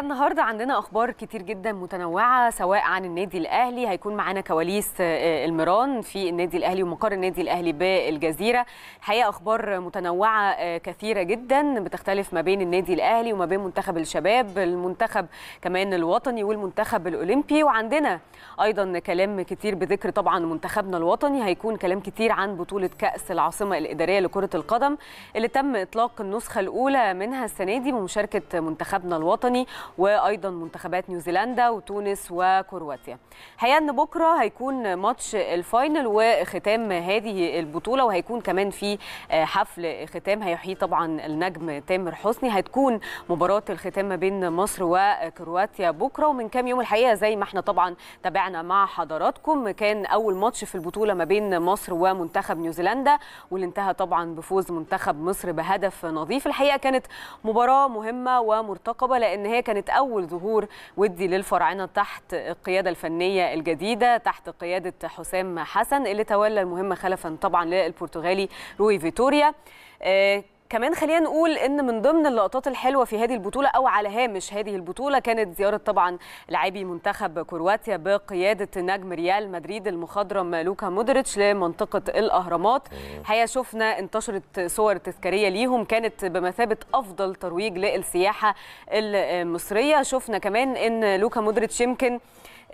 النهارده عندنا اخبار كتير جدا متنوعه سواء عن النادي الاهلي هيكون معانا كواليس آه، المران في النادي الاهلي ومقر النادي الاهلي بالجزيره الحقيقه اخبار متنوعه آه، كثيره جدا بتختلف ما بين النادي الاهلي وما بين منتخب الشباب المنتخب كمان الوطني والمنتخب الاولمبي وعندنا ايضا كلام كتير بذكر طبعا منتخبنا الوطني هيكون كلام كتير عن بطوله كاس العاصمه الاداريه لكره القدم اللي تم اطلاق النسخه الاولى منها السنه دي بمشاركه منتخبنا الوطني وايضا منتخبات نيوزيلندا وتونس وكرواتيا هيا ان بكره هيكون ماتش الفاينل وختام هذه البطوله وهيكون كمان في آه، حفل ختام هيحييه طبعا النجم تامر حسني هتكون مباراه الختام ما بين مصر وكرواتيا بكره ومن كام يوم الحقيقه زي ما احنا طبعا تابعنا مع حضراتكم كان اول ماتش في البطوله ما بين مصر ومنتخب نيوزيلندا واللي انتهى طبعا بفوز منتخب مصر بهدف نظيف الحقيقه كانت مباراه مهمه ومرتقبه لان هي كانت كانت أول ظهور ودي للفراعنة تحت القيادة الفنية الجديدة تحت قيادة حسام حسن اللي تولى المهمة خلفا طبعا للبرتغالي روي فيتوريا آه، كمان خلينا نقول ان من ضمن اللقطات الحلوه في هذه البطوله او على هامش هذه البطوله كانت زياره طبعا لاعبي منتخب كرواتيا بقياده نجم ريال مدريد المخضرم لوكا مودريتش لمنطقه الاهرامات الحقيقه شفنا انتشرت صور تذكاريه ليهم كانت بمثابه افضل ترويج للسياحه المصريه شفنا كمان ان لوكا مودريتش يمكن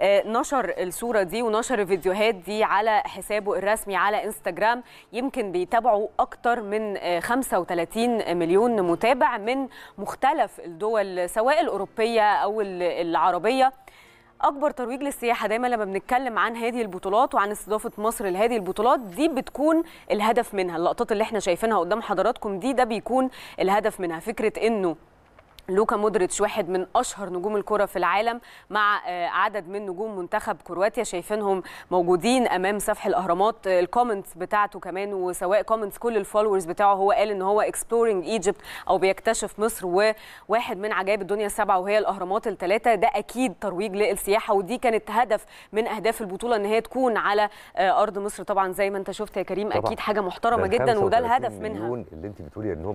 آه، نشر الصوره دي ونشر الفيديوهات دي على حسابه الرسمي على انستجرام يمكن بيتابعه اكتر من 35 آه، 30 مليون متابع من مختلف الدول سواء الأوروبية أو العربية اكبر ترويج للسياحه دايما لما بنتكلم عن هذه البطولات وعن استضافه مصر لهذه البطولات دي بتكون الهدف منها اللقطات اللي احنا شايفينها قدام حضراتكم دي ده بيكون الهدف منها فكره انه لوكا مودريتش واحد من اشهر نجوم الكره في العالم مع آه، عدد من نجوم منتخب كرواتيا شايفينهم موجودين امام سفح الاهرامات آه، الكومنتس بتاعته كمان وسواء كومنتس كل الفولورز بتاعه هو قال ان هو اكسبلورينج ايجيبت او بيكتشف مصر وواحد من عجائب الدنيا السبعه وهي الاهرامات الثلاثه ده اكيد ترويج للسياحه ودي كانت هدف من اهداف البطوله ان هي تكون على آه، ارض مصر طبعا زي ما انت شفت يا كريم اكيد حاجه محترمه جدا وده الهدف منها اللي انت بتقولي ان